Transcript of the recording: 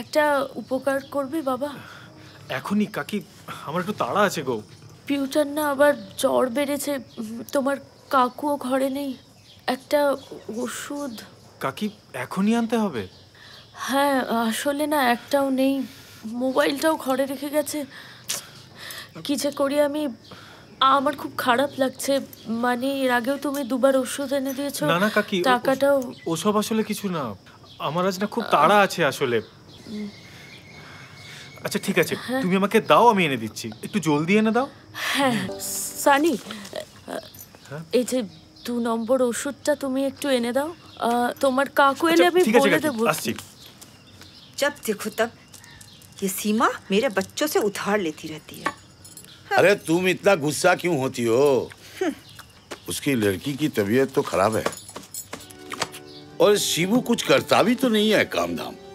একটা উপকার করবি বাবা এখনই কাকি আমার একটু তাড়া আছে গো পিউটার না আবার জ্বর বেড়েছে তোমার কাকুও ঘরে নেই একটা ওষুধ কাকি এখনই আনতে হবে হ্যাঁ আসলে না একটাও নেই মোবাইলটাও ঘরে রেখে গেছে কি যে করি আমি আমার খুব খারাপ লাগছে মানে এর আগেও তুমি দুবার ওষুধ এনে দিয়েছো না না কাকি টাকাটাও ওসব আসলে কিছু না আমার আজ না খুব তাড়া আছে আসলে আচ্ছা ঠিক আছে তুমি আমাকে দাও আমি এনে দিচ্ছি একটু জলদি এনে দাও হ্যাঁ সানি এই যে দু নম্বর ওষুধটা তুমি একটু এনে দাও তোমার কাকু এলে আমি বলে দেবো जब देखो तब ये सीमा मेरे बच्चों से उधार लेती रहती है हाँ। अरे तुम इतना गुस्सा क्यों होती हो हम्म। उसकी लड़की की तबीयत तो खराब है और शिवू कुछ करता भी तो नहीं है काम धाम